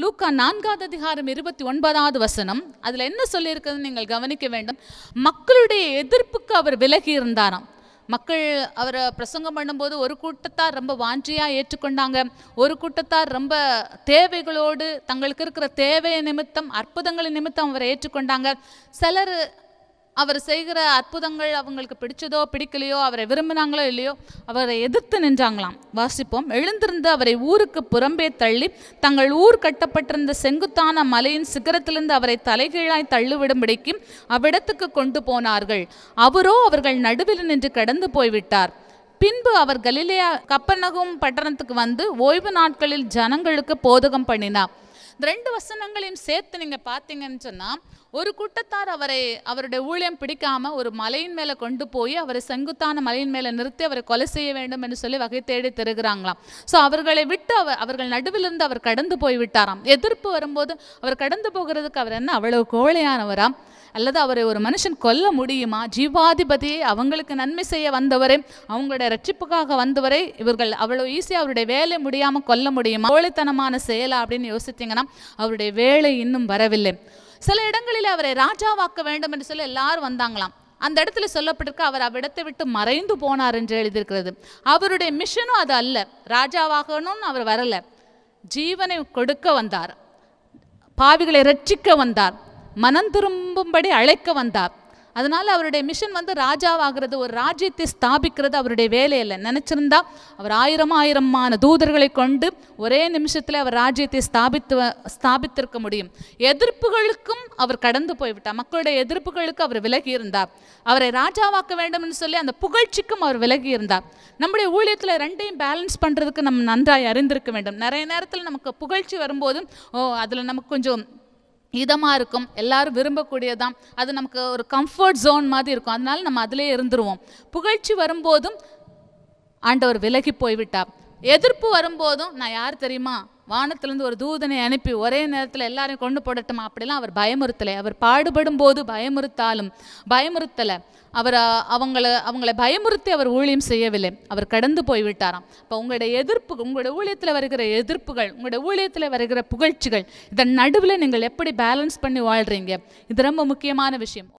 லூக்கா நான்காவது அதிகாரம் இருபத்தி ஒன்பதாவது வசனம் அதில் என்ன சொல்லியிருக்குதுன்னு நீங்கள் கவனிக்க வேண்டும் மக்களுடைய எதிர்ப்புக்கு அவர் விலகி இருந்தாராம் மக்கள் அவரை பிரசங்கம் பண்ணும்போது ஒரு கூட்டத்தார் ரொம்ப வாஞ்சியாக ஏற்றுக்கொண்டாங்க ஒரு கூட்டத்தார் ரொம்ப தேவைகளோடு தங்களுக்கு இருக்கிற தேவை நிமித்தம் அற்புதங்களின் நிமித்தம் அவரை ஏற்றுக்கொண்டாங்க சிலர் அவர் செய்கிற அற்புதங்கள் அவங்களுக்கு பிடிச்சதோ பிடிக்கலையோ அவரை விரும்பினாங்களோ இல்லையோ அவரை எதிர்த்து நின்றாங்களாம் வாசிப்போம் எழுந்திருந்து அவரை ஊருக்கு புறம்பே தள்ளி தங்கள் ஊர் கட்டப்பட்டிருந்த செங்குத்தான மலையின் சிகரத்திலிருந்து அவரை தலைகீழாய் தள்ளிவிடும்படிக்கும் அவ்விடத்துக்கு கொண்டு போனார்கள் அவரோ அவர்கள் நடுவில் நின்று கடந்து போய்விட்டார் பின்பு அவர் கலிலேயா கப்பநகும் பட்டணத்துக்கு வந்து ஓய்வு நாட்களில் ஜனங்களுக்கு போதகம் பண்ணினார் இந்த ரெண்டு வசனங்களையும் சேர்த்து நீங்கள் பார்த்தீங்கன்னு சொன்னால் ஒரு கூட்டத்தார் அவரை அவருடைய ஊழியம் பிடிக்காமல் ஒரு மலையின் மேலே கொண்டு போய் அவரை செங்குத்தான மலையின் மேலே நிறுத்தி அவரை கொலை செய்ய வேண்டும் என்று சொல்லி வகை தேடி தருகிறாங்களாம் ஸோ அவர்களை விட்டு அவர் அவர்கள் நடுவிலிருந்து அவர் கடந்து போய் விட்டாராம் எதிர்ப்பு வரும்போது அவர் கடந்து போகிறதுக்கு அவர் என்ன அவ்வளவு கோழையானவராம் அல்லது அவரை ஒரு மனுஷன் கொல்ல முடியுமா ஜீவாதிபதியை அவங்களுக்கு நன்மை செய்ய வந்தவரே அவங்களுடைய ரட்சிப்புக்காக வந்தவரை இவர்கள் அவ்வளோ ஈஸியாக அவருடைய வேலை முடியாமல் கொல்ல முடியுமா கோழித்தனமான செயலா அப்படின்னு யோசித்தீங்கன்னா அவருடைய வேலை இன்னும் வரவில்லை சில இடங்களில் அவரை ராஜாவாக்க வேண்டும் என்று சொல்லி எல்லாரும் வந்தாங்களாம் அந்த இடத்துல சொல்லப்பட்டிருக்க அவர் அவ்விடத்தை விட்டு மறைந்து போனார் என்று எழுதியிருக்கிறது அவருடைய மிஷனும் அது அல்ல ராஜாவாகணும்னு அவர் வரலை ஜீவனை கொடுக்க வந்தார் பாவிகளை ரட்சிக்க வந்தார் மனம் திரும்பும்படி அழைக்க வந்தார் அதனால் அவருடைய மிஷன் வந்து ராஜாவாகிறது ஒரு ராஜ்யத்தை ஸ்தாபிக்கிறது அவருடைய வேலையில் நினச்சிருந்தா அவர் ஆயிரம் ஆயிரமான தூதர்களை கொண்டு ஒரே நிமிஷத்தில் அவர் ராஜ்யத்தை ஸ்தாபித்து ஸ்தாபித்திருக்க முடியும் எதிர்ப்புகளுக்கும் அவர் கடந்து போய்விட்டார் மக்களுடைய எதிர்ப்புகளுக்கு அவர் விலகி இருந்தார் அவரை ராஜாவாக்க வேண்டும் என்று சொல்லி அந்த புகழ்ச்சிக்கும் அவர் விலகி இருந்தார் நம்முடைய ஊழியத்தில் ரெண்டையும் பேலன்ஸ் பண்ணுறதுக்கு நம்ம நன்றாய் அறிந்திருக்க வேண்டும் நிறைய நேரத்தில் நமக்கு புகழ்ச்சி வரும்போதும் ஓ அதில் நமக்கு கொஞ்சம் இதமாக இருக்கும் எல்லாரும் விரும்பக்கூடியதான் அது நமக்கு ஒரு கம்ஃபர்ட் ஜோன் மாதிரி இருக்கும் அதனால நம்ம அதிலே இருந்துருவோம் புகழ்ச்சி வரும்போதும் ஆண்டவர் விலகி போய்விட்டார் எதிர்ப்பு வரும்போதும் நான் யார் தெரியுமா வானத்திலிருந்து ஒரு தூதனை அனுப்பி ஒரே நேரத்தில் எல்லாரையும் கொண்டு போடட்டுமா அப்படிலாம் அவர் பயமுறுத்தலை அவர் பாடுபடும் போது பயமுறுத்தாலும் பயமுறுத்தலை அவர் அவங்கள அவங்களை பயமுறுத்தி அவர் ஊழியம் செய்யவில்லை அவர் கடந்து போய் விட்டாராம் இப்போ உங்களுடைய எதிர்ப்பு உங்களுடைய ஊழியத்தில் வருகிற எதிர்ப்புகள் உங்களுடைய ஊழியத்தில் வருகிற புகழ்ச்சிகள் இதன் நடுவில் நீங்கள் எப்படி பேலன்ஸ் பண்ணி வாழ்கிறீங்க இது ரொம்ப முக்கியமான விஷயம்